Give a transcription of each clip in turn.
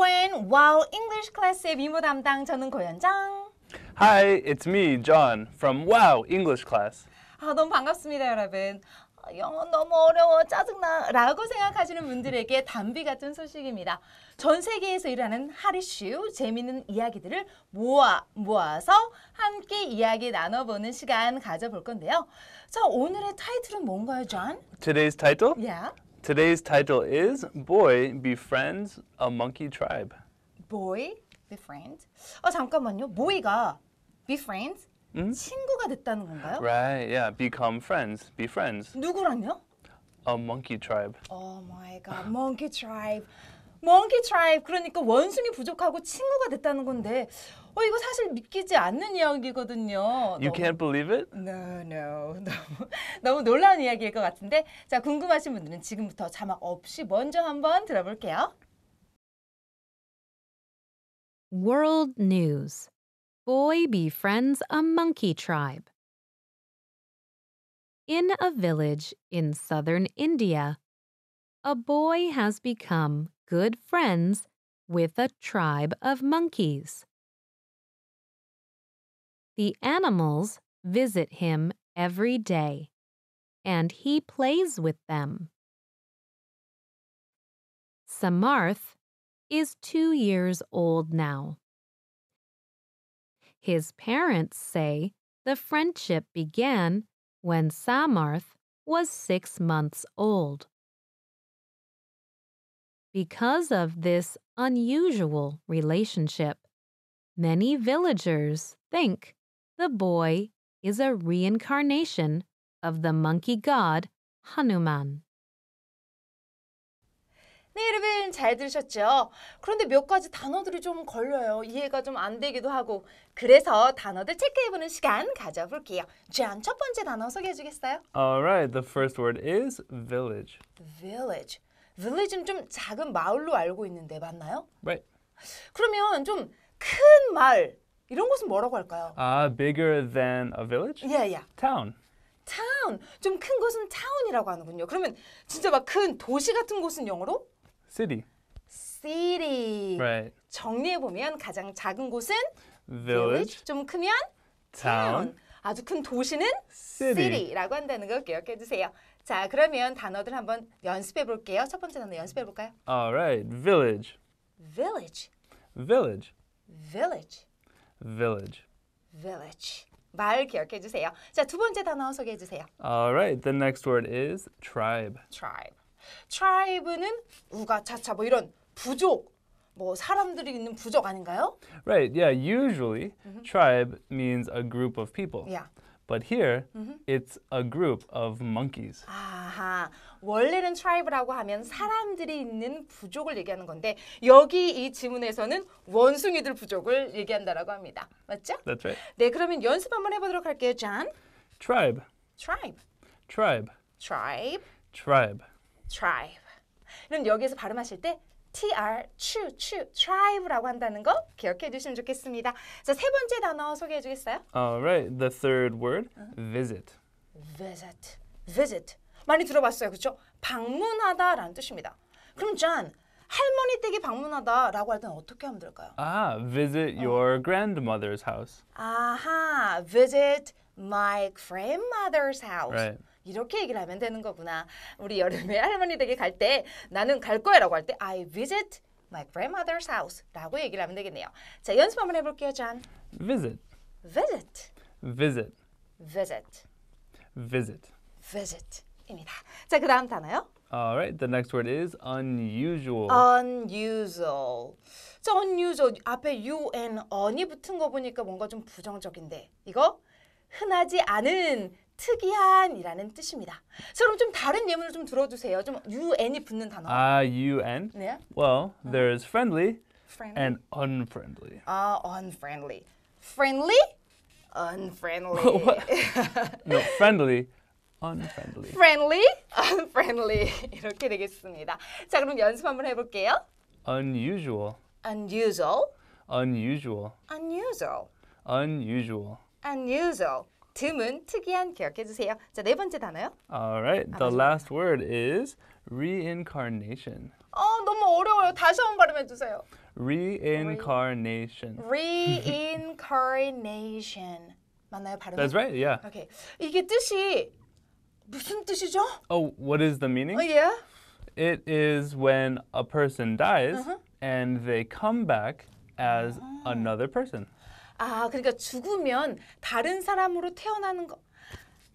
조엔 와우 English 클래스의 미모 담당 저는 고현정. Hi, it's me, John from Wow English Class. 아, 너무 반갑습니다, 여러분. 어, 영어 너무 어려워 짜증나 라고 생각하시는 분들에게 담비 같은 소식입니다. 전 세계에서 일하는 하리슈 재미있는 이야기들을 모아 모아서 함께 이야기 나눠보는 시간 가져볼 건데요. 자 오늘의 타이틀은 뭔가요, 존? Today's title? Yeah. Today's title is Boy Befriends a Monkey Tribe. Boy befriends. 아 잠깐만요. boy가 befriends 친구가 됐다는 건가요? Right. Yeah. Become friends. Be friends. 누구랑요? A monkey tribe. Oh my god. Monkey tribe. 몽키 트라이브 그러니까 원숭이 부족하고 친구가 됐다는 건데 어 이거 사실 믿기지 않는 이야기거든요. You 너무, can't believe it? No, no. 너무, 너무 놀라운 이야기일 것 같은데 자 궁금하신 분들은 지금부터 자막 없이 먼저 한번 들어볼게요. World News Boy befriends a monkey tribe. In a village in southern India, a boy has become good friends with a tribe of monkeys. The animals visit him every day, and he plays with them. Samarth is two years old now. His parents say the friendship began when Samarth was six months old. Because of this unusual relationship, many villagers think the boy is a reincarnation of the monkey god Hanuman. 네, 여러분 잘 들으셨죠? 그런데 몇 가지 단어들이 좀 걸려요. 이해가 좀 안 되기도 하고. 그래서 단어들 체크해보는 시간 가져볼게요. 제안 첫 번째 단어 소개해 주겠어요. Alright, the first word is village. Village. village는 좀 작은 마을로 알고 있는데 맞나요? Right. 그러면 좀 큰 마을 이런 곳은 뭐라고 할까요? Uh, bigger than a village? Yeah, yeah. Town. town. 좀 큰 곳은 town이라고 하는군요. 그러면 진짜 막 큰 도시 같은 곳은 영어로? city. city. Right. 정리해 보면 가장 작은 곳은 village. village. 좀 크면 town. town. 아주 큰 도시는 city라고 한다는 거 기억해 주세요. 자, 그러면 단어들 한번 연습해 볼게요. 첫 번째 단어 연습해 볼까요? All right. Village. Village. Village. Village. Village. Village. 말 기억해 주세요. 자, 두 번째 단어 소개해 주세요. All right. The next word is tribe. Tribe. Tribe는 우가차차 뭐 이런 부족 뭐 사람들이 있는 부족 아닌가요? Right. Yeah. Usually, tribe means a group of people. Yeah. But here, mm -hmm. it's a group of monkeys. 아하, 원래는 tribe라고 하면 사람들이 있는 부족을 얘기하는 건데 여기 이 지문에서는 원숭이들 부족을 얘기한다라고 합니다. 맞죠? That's right. 네, 그러면 연습 한번 해보도록 할게요, John. Tribe. Tribe. Tribe. Tribe. Tribe. Tribe. 그럼 여기에서 발음하실 때 tr, 추, 추, tribe라고 한다는 거 기억해 주시면 좋겠습니다. 자, 세 번째 단어 소개해 주겠어요? Alright, the third word, visit. Visit, visit. 많이 들어봤어요, 그렇죠? 방문하다라는 뜻입니다. 그럼 존, 할머니 댁에 방문하다라고 할 때는 어떻게 하면 될까요? 아, visit your 어. grandmother's house. 아하, visit my grandmother's house. Right. 이렇게 얘기를 하면 되는 거구나. 우리 여름에 할머니 댁에 갈 때 나는 갈 거야라고 할 때 I visit my grandmother's house라고 얘기를 하면 되겠네요. 자, 연습 한번 해볼게요, 잔. visit visit visit visit visit visit입니다. 자, 그다음 단어요. All right, the next word is unusual. unusual. 자, unusual 앞에 u and on이 붙은 거 보니까 뭔가 좀 부정적인데 이거 흔하지 않은 특이한이라는 뜻입니다. 그럼 좀 다른 예문을 좀 들어주세요. 좀 un이 붙는 단어. 아, un. 네. Well, there's friendly, friendly. and unfriendly. 아, unfriendly. Friendly, unfriendly. no, friendly. unfriendly. friendly, unfriendly 이렇게 되겠습니다. 자, 그럼 연습 한번 해볼게요. unusual, unusual, unusual, unusual, unusual. unusual. 드문, 특이한 기억해 주세요. 자, 네 번째 단어요. Alright, the last word is reincarnation. 어, 너무 어려워요. 다시 한번 발음해 주세요. Reincarnation. Reincarnation. 맞나요, 발음? That's right. Yeah. Okay. 이게 뜻이 무슨 뜻이죠? Oh, what is the meaning? Oh, yeah. It is when a person dies uh -huh. and they come back as uh ah. -huh. another person. 아, 그러니까 죽으면 다른 사람으로 태어나는 거.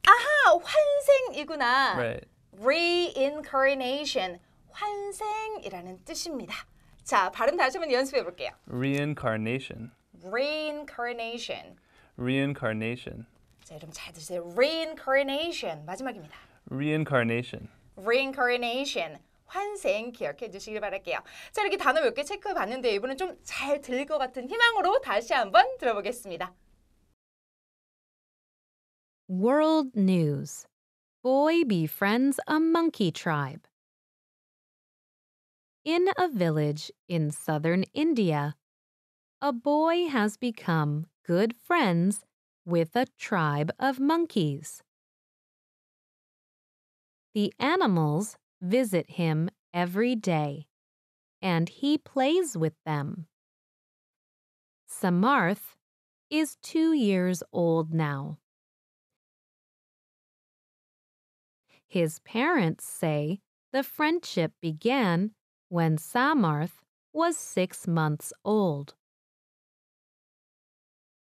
아하, 환생이구나. Right. Reincarnation. 환생이라는 뜻입니다. 자, 발음 다시 한번 연습해 볼게요. Reincarnation. Reincarnation. Reincarnation. 자, 여러분 잘 들으세요. Reincarnation. 마지막입니다. Reincarnation. Reincarnation. 환생 기억해 주시길 바랄게요. 자 이렇게 단어 체크해 봤는데 이번엔 들릴 것 같은 희망으로 다시 한번 들어보겠습니다. World News Boy befriends a monkey tribe. In a village in southern India, a boy has become good friends with a tribe of monkeys. The animals visit him every day, and he plays with them. Samarth is two years old now. His parents say the friendship began when Samarth was six months old.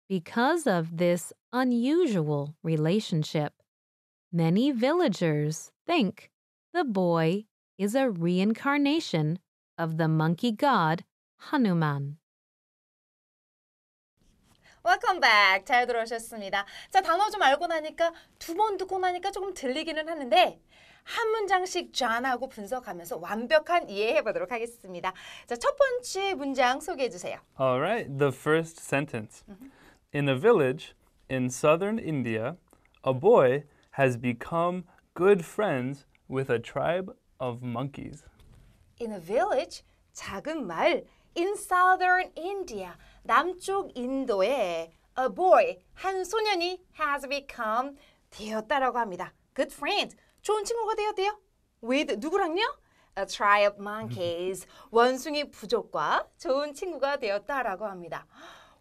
Because of this unusual relationship, many villagers think the boy is a reincarnation of the monkey god Hanuman. Welcome back. 잘 들어오셨습니다. 자, 단어 좀 알고 나니까 두 번 듣고 나니까 조금 들리기는 하는데 한 문장씩 전하고 분석하면서 완벽한 이해해 보도록 하겠습니다. 자, 첫 번째 문장 소개해 주세요. All right. The first sentence. In a village in southern India, a boy has become good friends with a tribe of monkeys. In a village, 작은 마을, in southern India, 남쪽 인도에 a boy, 한 소년이 has become 되었다라고 합니다. Good friend, 좋은 친구가 되었대요. With 누구랑요? A tribe monkeys, 원숭이 부족과 좋은 친구가 되었다라고 합니다.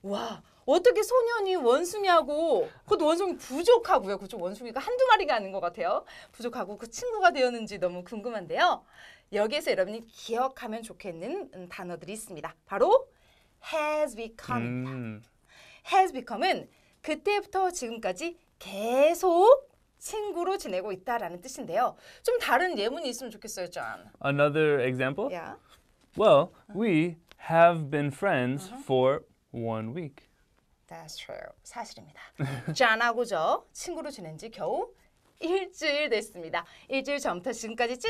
와, 어떻게 소년이 원숭이하고 그것도 원숭이 부족하고요. 그쪽 원숭이가 한두 마리가 아닌 것 같아요. 부족하고 그 친구가 되었는지 너무 궁금한데요. 여기에서 여러분이 기억하면 좋겠는 단어들이 있습니다. 바로 has become입니다. 음. has become은 그때부터 지금까지 계속 친구로 지내고 있다라는 뜻인데요. 좀 다른 예문이 있으면 좋겠어요, 존. Another example? Yeah. Well, we have been friends uh -huh. for one week. That's true. 사실입니다. 짠하고저 네. 친구로 지낸 지 겨우 일주일 됐습니다. 일주일 전부터 지금까지 쭉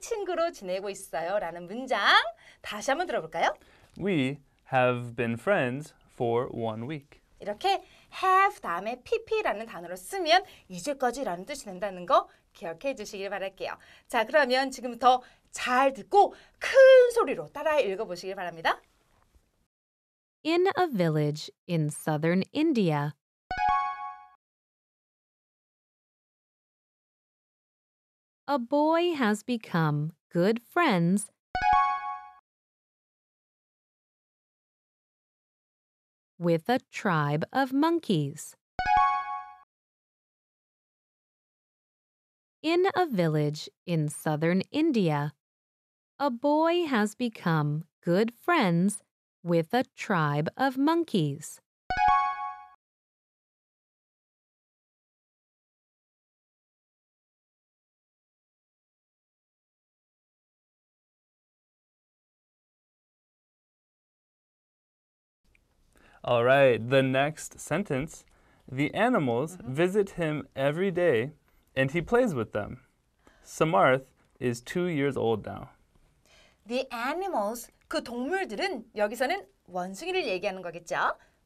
친구로 지내고 있어요. 라는 문장 다시 한번 들어볼까요? We have been friends for one week. 이렇게 have 다음에 pp라는 단어로 쓰면 이제까지라는 뜻이 된다는 거 기억해 주시길 바랄게요. 자, 그러면 지금부터 잘 듣고 큰 소리로 따라 읽어보시길 바랍니다. in a village in southern India. A boy has become good friends with a tribe of monkeys. In a village in southern India, a boy has become good friends with a tribe of monkeys. All right, the next sentence. The animals mm -hmm. visit him every day and he plays with them. Samarth is two years old now. The animals 그 동물들은 여기서는 원숭이를 얘기하는 거겠죠.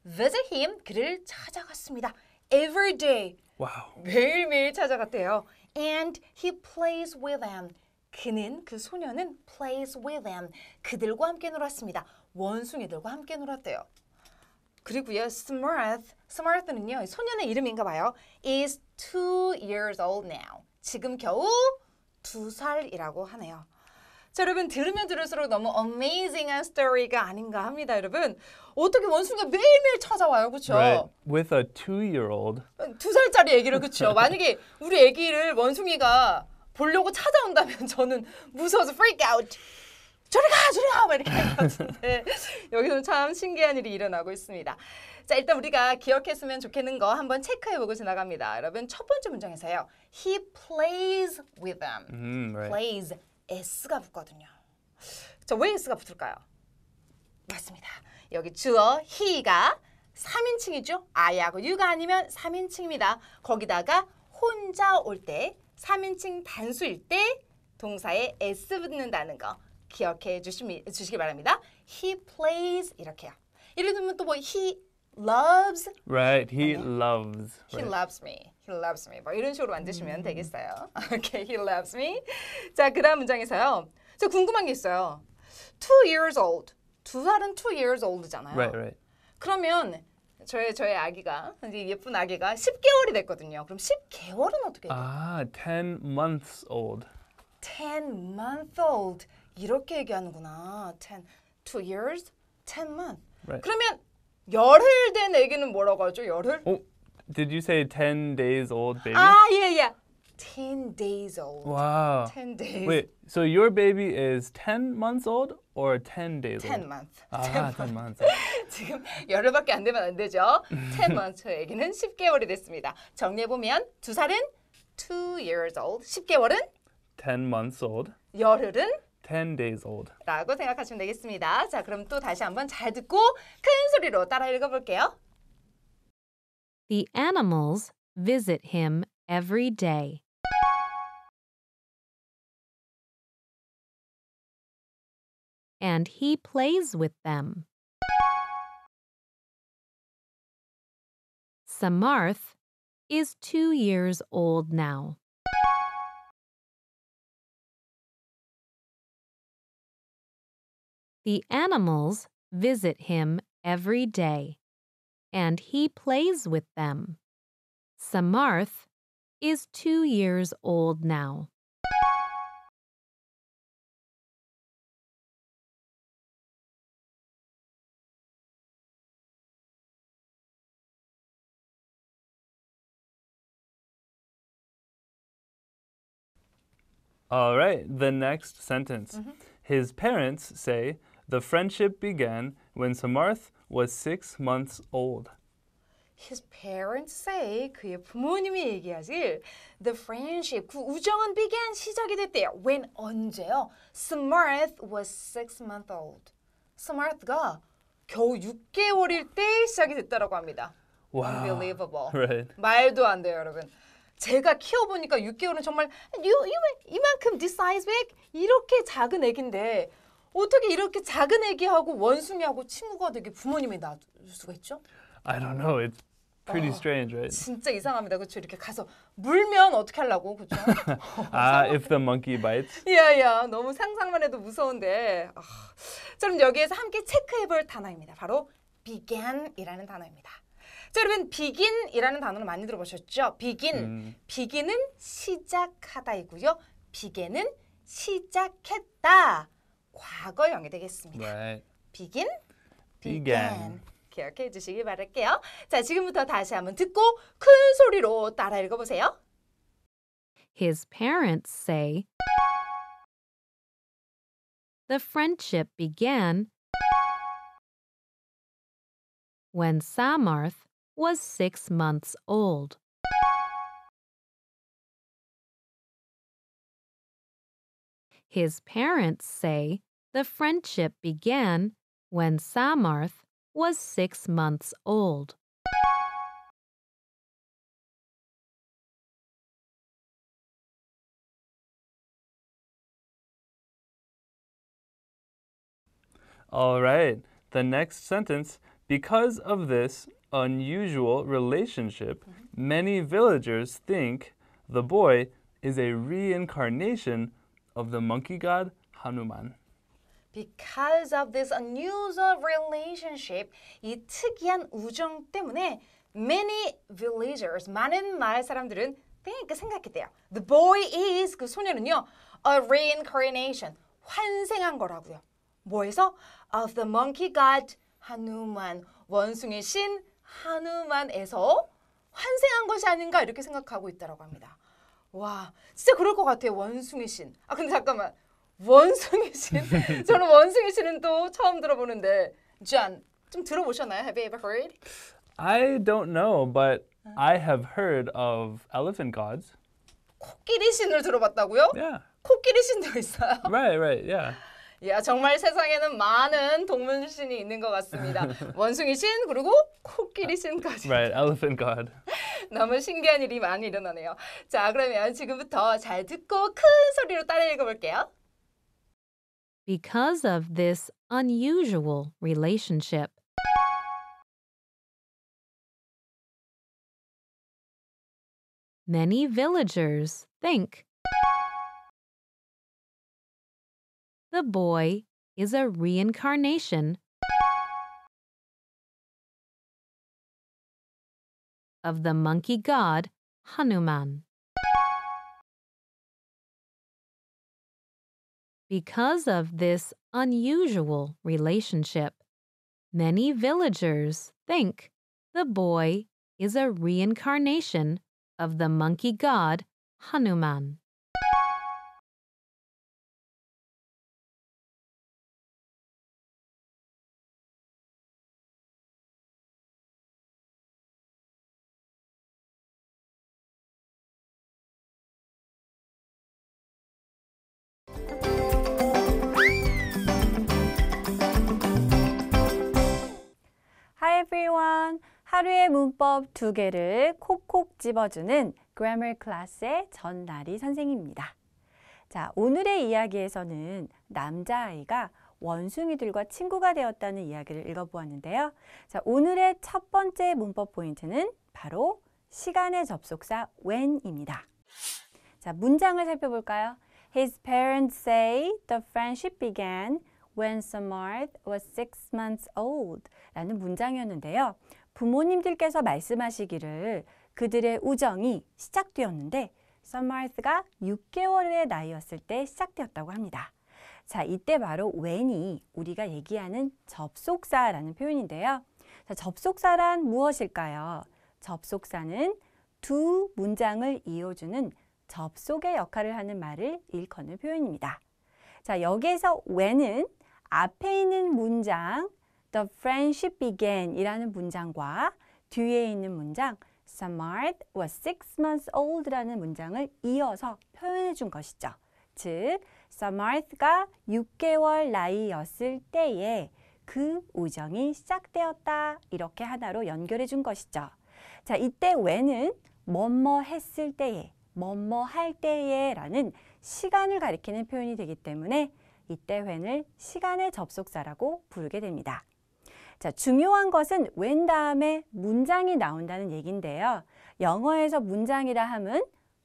Visit him, 그를 찾아갔습니다. Every day, w o 매일매일 찾아갔대요. And he plays with them. 그는 그 소녀는 plays with them. 그들과 함께 놀았습니다. 원숭이들과 함께 놀았대요. 그리고요, s m u r t s m u r t 는요 소년의 이름인가 봐요. is two years old now. 지금 겨우 두 살이라고 하네요. 자, 여러분 들으면 들을수록 너무 amazing한 스토리가 아닌가 합니다, 여러분. 어떻게 원숭이가 매일매일 찾아와요, 그렇죠? Right. With a two-year-old. 두 살짜리 아기를 그렇죠. 만약에 우리 아기를 원숭이가 보려고 찾아온다면 저는 무서워서 freak out. 저리 가, 저리 가, 막 이렇게 할것데여기서참 신기한 일이 일어나고 있습니다. 자, 일단 우리가 기억했으면 좋겠는 거 한번 체크해보고 지나갑니다. 여러분 첫 번째 문장에서요, he plays with them. Mm, right. Plays s가 붙거든요. 자, 왜 s가 붙을까요? 맞습니다. 여기 주어 he가 3인칭이죠. I하고 you가 아니면 3인칭입니다. 거기다가 혼자 올때 3인칭 단수일 때 동사에 s 붙는다는 거 기억해 주시기 바랍니다. He plays 이렇게요. 예를 들면 또 뭐 he loves. Right, he loves. He right. loves me. He loves me. 뭐 이런 식으로 만드시면 되겠어요. Okay, he loves me. 자, 그 다음 문장에서요. 저 궁금한 게 있어요. Two years old. 두 살은 two years old잖아요. Right, right. 그러면 저의 저의 아기가 예쁜 아기가 10개월이 됐거든요. 그럼 10개월은 어떻게 돼 아, 10 months old. 10 month old 이렇게 얘기하는구나. 10 2 years, 10 month. Right. 그러면 열흘 된 아기는 뭐라고 하죠? 열흘? Oh, did you say 10 days old baby? 아, yeah, yeah. 10 days old. Wow. 10 days. Wait, so your baby is 10 months old or 10 days 10 old? Month. 아, 10 months. 지금 열흘밖에 안 되면 안 되죠. 10 month 아기는 10개월이 됐습니다. 정리해 보면 두 살은 2 years old, 10개월은 10 months old. 열흘은 10 days old. 라고 생각하시면 되겠습니다. 자, 그럼 또 다시 한번 잘 듣고 큰 소리로 따라 읽어 볼게요. The animals visit him every day. And he plays with them. Samarth is two years old now. The animals visit him every day, and he plays with them. Samarth is two years old now. All right, the next sentence. Mm -hmm. His parents say, the friendship began when Samarth was six months old. His parents say 그의 부모님이 얘기하길 the friendship 그 우정은 began 시작이 됐대요. When 언제요? Samarth was six months old. Samarth가 겨우 6개월일 때 시작이 됐다라고 합니다. Wow. Unbelievable. Right. 말도 안 돼요, 여러분. 제가 키워보니까 6개월은 정말 요, 요, 이만큼 this size big 이렇게 작은 애긴데 어떻게 이렇게 작은 애기하고 원숭이하고 친구가 되게 부모님이 낳을 수가 있죠? I don't know. It's pretty 어, strange, right? 진짜 이상합니다. 그렇죠? 이렇게 가서 물면 어떻게 하려고, 그렇죠? 아, if the monkey bites. yeah, yeah. 너무 상상만 해도 무서운데. 아, 그럼 여기에서 함께 체크해볼 단어입니다. 바로 began이라는 단어입니다. 자, 여러분 begin이라는 단어를 많이 들어보셨죠? begin. 음. begin은 시작하다이고요. begin은 시작했다. 과거형이 되겠습니다. Right. begin, began. 기억해 주시기 바랄게요. 자, 지금부터 다시 한번 듣고 큰 소리로 따라 읽어보세요. His parents say The friendship began when Samarth was six months old. His parents say The friendship began when Samarth was six months old. All right, the next sentence. Because of this unusual relationship, mm-hmm. many villagers think the boy is a reincarnation of the monkey god Hanuman. Because of this unusual relationship, 이 특이한 우정 때문에 many villagers, 많은 마을 사람들은 think, 생각했대요. The boy is, 그 소녀는요, a reincarnation, 환생한 거라고요. 뭐에서? Of the monkey god, 한우만, 원숭이 신 한우만에서 환생한 것이 아닌가 이렇게 생각하고 있다고 합니다. 와, 진짜 그럴 것 같아요. 원숭이 신. 아, 근데 잠깐만. 원숭이 신. 네. 저는 원숭이 신은 또 처음 들어보는데 j 좀 들어보셨나요? Have you ever heard? I don't know, but I have heard of elephant gods. 코끼리 신을 들어봤다고요? Yeah. 코끼리 신도 있어요? Right, right, yeah. 야 정말 세상에는 많은 동물 신이 있는 것 같습니다. 원숭이 신 그리고 코끼리 신까지. Right, elephant god. 너무 신기한 일이 많이 일어나네요. 자 그러면 지금부터 잘 듣고 큰 소리로 따라 읽어볼게요. because of this unusual relationship. Many villagers think the boy is a reincarnation of the monkey god Hanuman. Because of this unusual relationship, many villagers think the boy is a reincarnation of the monkey god Hanuman. everyone. 하루의 문법 두 개를 콕콕 집어주는 Grammar c l a s s 의 전나리 선생입니다. 자, 오늘의 이야기에서는 남자아이가 원숭이들과 친구가 되었다는 이야기를 읽어보았는데요. 자, 오늘의 첫 번째 문법 포인트는 바로 시간의 접속사 when입니다. 자, 문장을 살펴볼까요? His parents say the friendship began when Samarth was six months old. 라는 문장이었는데요. 부모님들께서 말씀하시기를 그들의 우정이 시작되었는데 썸마이스가 6개월의 나이였을 때 시작되었다고 합니다. 자, 이때 바로 when이 우리가 얘기하는 접속사라는 표현인데요. 자, 접속사란 무엇일까요? 접속사는 두 문장을 이어주는 접속의 역할을 하는 말을 일컫는 표현입니다. 자, 여기에서 when은 앞에 있는 문장 The friendship began 이라는 문장과 뒤에 있는 문장 Samart was six months old 라는 문장을 이어서 표현해 준 것이죠. 즉, Samart가 6개월 나이였을 때에 그 우정이 시작되었다 이렇게 하나로 연결해 준 것이죠. 자, 이때 when은 뭐뭐 했을 때에, 뭐뭐 할 때에 라는 시간을 가리키는 표현이 되기 때문에 이때 when을 시간의 접속사라고 부르게 됩니다. 자, 중요한 것은 웬 다음에 문장이 나온다는 얘기인데요. 영어에서 문장이라 함은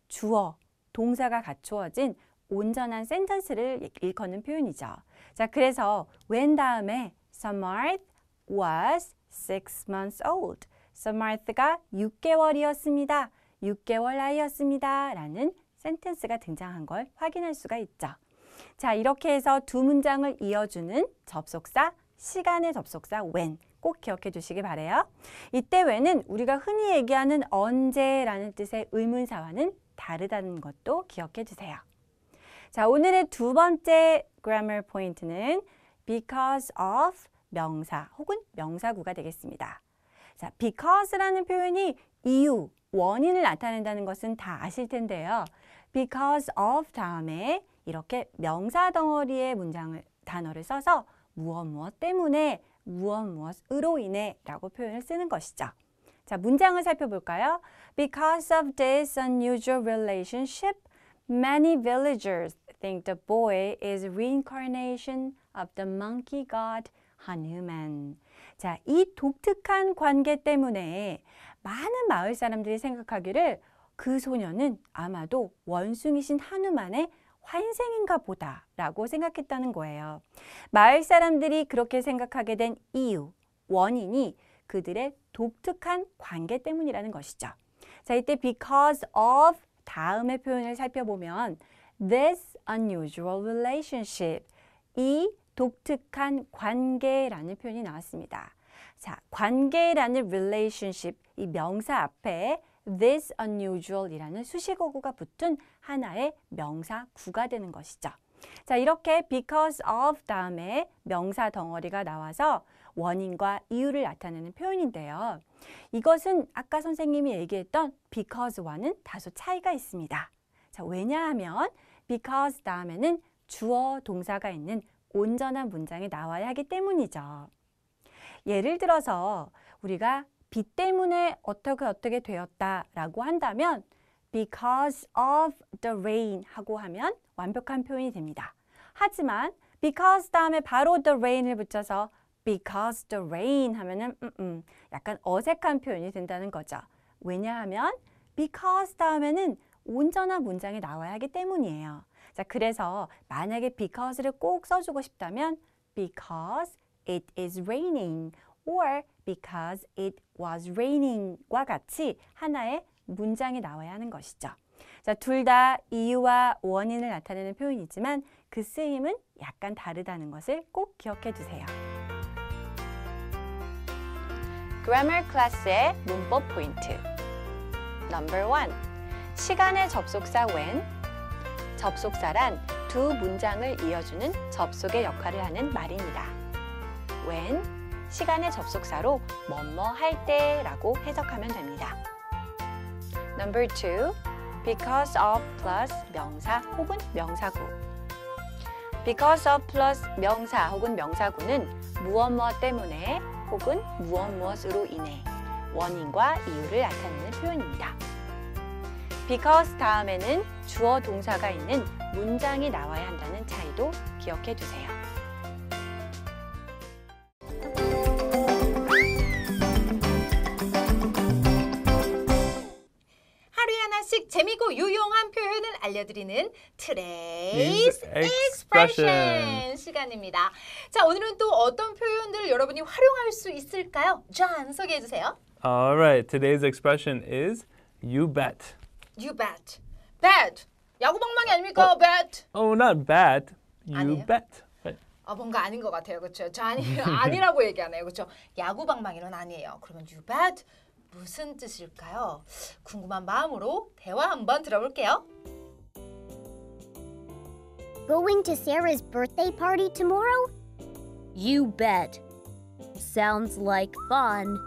주어, 동사가 갖추어진 온전한 센텐스를 일컫는 표현이죠. 자, 그래서 웬 다음에 Samarth was six months old. Samarth가 6개월이었습니다. 6개월 나이였습니다. 라는 센텐스가 등장한 걸 확인할 수가 있죠. 자, 이렇게 해서 두 문장을 이어주는 접속사 시간의 접속사 when 꼭 기억해 주시기 바래요. 이때 when은 우리가 흔히 얘기하는 언제라는 뜻의 의문사와는 다르다는 것도 기억해 주세요. 자, 오늘의 두 번째 grammar 포인트는 because of 명사 혹은 명사구가 되겠습니다. 자, because라는 표현이 이유, 원인을 나타낸다는 것은 다 아실 텐데요. because of 다음에 이렇게 명사 덩어리의 문장을 단어를 써서 무엇 무엇 때문에 무엇 무엇으로 인해 라고 표현을 쓰는 것이죠. 자, 문장을 살펴볼까요? Because of this unusual relationship, many villagers think the boy is reincarnation of the monkey god Hanuman. 자, 이 독특한 관계 때문에 많은 마을 사람들이 생각하기를 그 소녀는 아마도 원숭이신 한우만의 환생인가 보다라고 생각했다는 거예요. 마을 사람들이 그렇게 생각하게 된 이유, 원인이 그들의 독특한 관계 때문이라는 것이죠. 자, 이때 because of 다음의 표현을 살펴보면 this unusual relationship 이 독특한 관계라는 표현이 나왔습니다. 자, 관계라는 relationship 이 명사 앞에 this unusual이라는 수식어구가 붙은 하나의 명사구가 되는 것이죠. 자, 이렇게 because of 다음에 명사 덩어리가 나와서 원인과 이유를 나타내는 표현인데요. 이것은 아까 선생님이 얘기했던 because와는 다소 차이가 있습니다. 자, 왜냐하면 because 다음에는 주어 동사가 있는 온전한 문장이 나와야 하기 때문이죠. 예를 들어서 우리가 비 때문에 어떻게 어떻게 되었다라고 한다면 because of the rain 하고 하면 완벽한 표현이 됩니다. 하지만 because 다음에 바로 the rain을 붙여서 because the rain 하면은 음, 음, 약간 어색한 표현이 된다는 거죠. 왜냐하면 because 다음에는 온전한 문장이 나와야 하기 때문이에요. 자, 그래서 만약에 because를 꼭 써주고 싶다면 because it is raining or because it was raining과 같이 하나의 문장이 나와야 하는 것이죠. 자, 둘 다 이유와 원인을 나타내는 표현이지만 그 쓰임은 약간 다르다는 것을 꼭 기억해 두세요. Grammar c l a s s 의 문법 포인트 Number one, 시간의 접속사 when 접속사란 두 문장을 이어주는 접속의 역할을 하는 말입니다. when 시간의 접속사로 뭐뭐 할 때라고 해석하면 됩니다. Number two, because of plus 명사 혹은 명사구. Because of plus 명사 혹은 명사구는 무엇 무엇 때문에 혹은 무엇 무엇으로 인해 원인과 이유를 나타내는 표현입니다. because 다음에는 주어 동사가 있는 문장이 나와야 한다는 차이도 기억해 두세요. 그리고 유용한 표현을 알려드리는 트레이스 익스프레션 시간입니다. 자, 오늘은 또 어떤 표현들을 여러분이 활용할 수 있을까요? 존, 소개해 주세요. Alright, today's expression is you bet. You bet. Bet. 야구방망이 아닙니까? Oh. Bet. Oh, not bet. You 아니에요? bet. 아, 뭔가 아닌 것 같아요. 그렇죠? 저 아니, 아니라고 얘기하네요. 그렇죠? 야구방망이는 아니에요. 그러면 you bet 무슨 뜻일까요? 궁금한 마음으로 대화 한번 들어볼게요. Going to Sarah's birthday party tomorrow? You bet. Sounds like fun.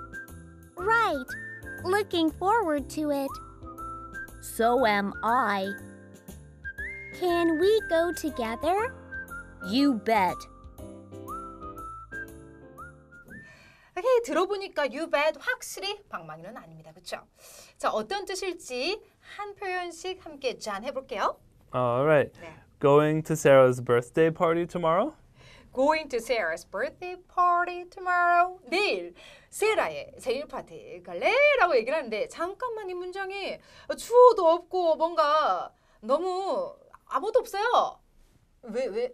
Right. Looking forward to it. So am I. Can we go together? You bet. 자 들어보니까 you bet 확실히 방망이는 아닙니다. 그렇죠? 자, 어떤 뜻일지 한 표현씩 함께 잔해 볼게요. All right. 네. Going to Sarah's birthday party tomorrow? Going to Sarah's birthday party tomorrow. 내일 세라의 생일 파티 갈래라고 얘기를 하는데 잠깐만 이 문장이 추호도 없고 뭔가 너무 아무도 없어요. 왜 왜?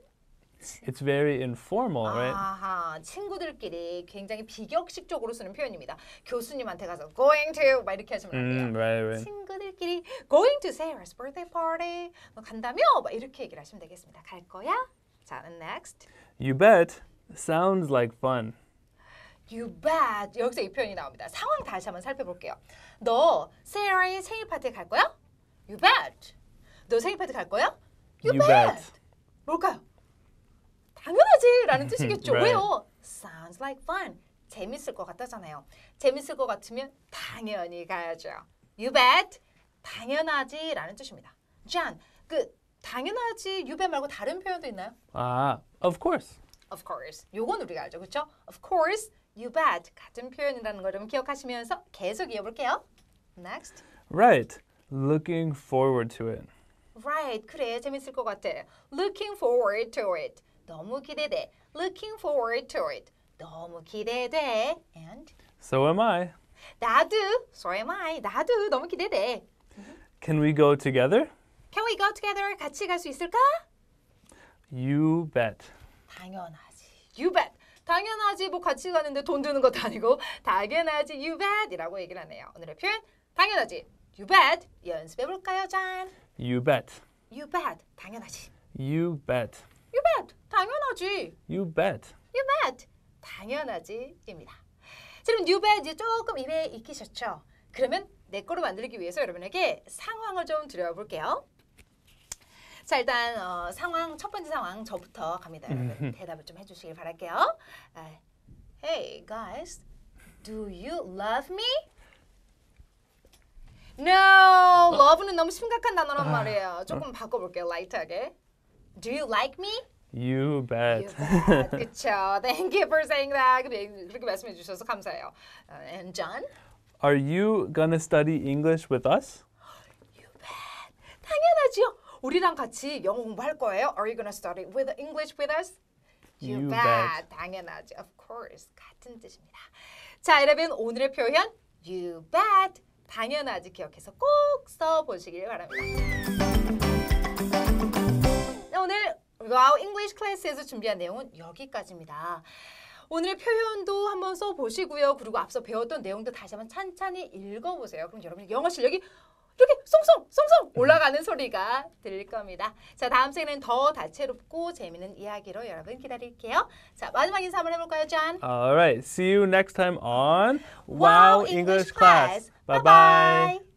It's very informal, right? 아하, 친구들끼리 굉장히 비격식적으로 쓰는 표현입니다. 교수님한테 가서 going to 막 이렇게 하시면 안 돼요. 음, right, right. 친구들끼리 going to Sarah's birthday party 너 뭐 간다며 막 이렇게 얘기를 하시면 되겠습니다. 갈 거야? 자, next. You bet sounds like fun. You bet. 여기서 이 표현이 나옵니다. 상황 다시 한번 살펴볼게요. 너 세라의 생일 파티에 갈 거야? You bet. 너 생일 파티 갈 거야? You, you bet. bet. 뭘까요? 당연하지라는 뜻이겠죠. right. 왜요? Sounds like fun. 재밌을 것 같다잖아요. 재밌을 것 같으면 당연히 가야죠. You bet. 당연하지라는 뜻입니다. John, 그 당연하지 you bet 말고 다른 표현도 있나요? 아, of course. Of course. 요건 우리가 알죠, 그렇죠? Of course, you bet. 같은 표현이라는 걸좀 기억하시면서 계속 이어볼게요. Next. Right. Looking forward to it. Right. 그래, 재밌을 것 같아. Looking forward to it. 너무 기대돼. Looking forward to it. 너무 기대돼. And So am I. 나도. So am I. 나도 너무 기대돼. Can we go together? Can we go together? 같이 갈 수 있을까? You bet. 당연하지. You bet. 당연하지. 뭐 같이 가는데 돈 드는 것도 아니고 당연하지. You bet이라고 얘기를 하네요. 오늘의 표현 당연하지. You bet. 연습해 볼까요, 잔? You bet. You bet. 당연하지. You bet. You bet. 당연하지. You bet. You bet. 당연하지입니다. 지금 you bet 이제 조금 입에 익히셨죠? 그러면 내 거로 만들기 위해서 여러분에게 상황을 좀 드려볼게요. 자 일단 어, 상황 첫 번째 상황 저부터 갑니다. 여러분 음. 대답을 좀 해주시길 바랄게요. 아, hey guys, do you love me? No, 어? love는 너무 심각한 단어란 아. 말이에요. 조금 어? 바꿔볼게요, 라이트하게. Do you like me? You bet. You bet. 그쵸. Thank you for saying that. 그렇게 말씀해 주셔서 감사해요. And John? Are you gonna study English with us? You bet. 당연하지요. 우리랑 같이 영어 공부할 거예요. Are you gonna study with English with us? You, you bet. bet. 당연하지. Of course. 같은 뜻입니다. 자, 여러분 오늘의 표현 You bet. 당연하지 기억해서 꼭 써보시길 바랍니다. 오늘 와우 잉글리시 클래스에서 준비한 내용은 여기까지입니다. 오늘 표현도 한번 써보시고요. 그리고 앞서 배웠던 내용도 다시 한번 찬찬히 읽어보세요. 그럼 여러분 영어 실력이 이렇게 송송 송송 올라가는 소리가 들릴 겁니다. 자 다음 시간에는 더 다채롭고 재미있는 이야기로 여러분 기다릴게요. 자 마지막 인사 한번 해볼까요, John? Alright, see you next time on Wow English Class. Bye bye.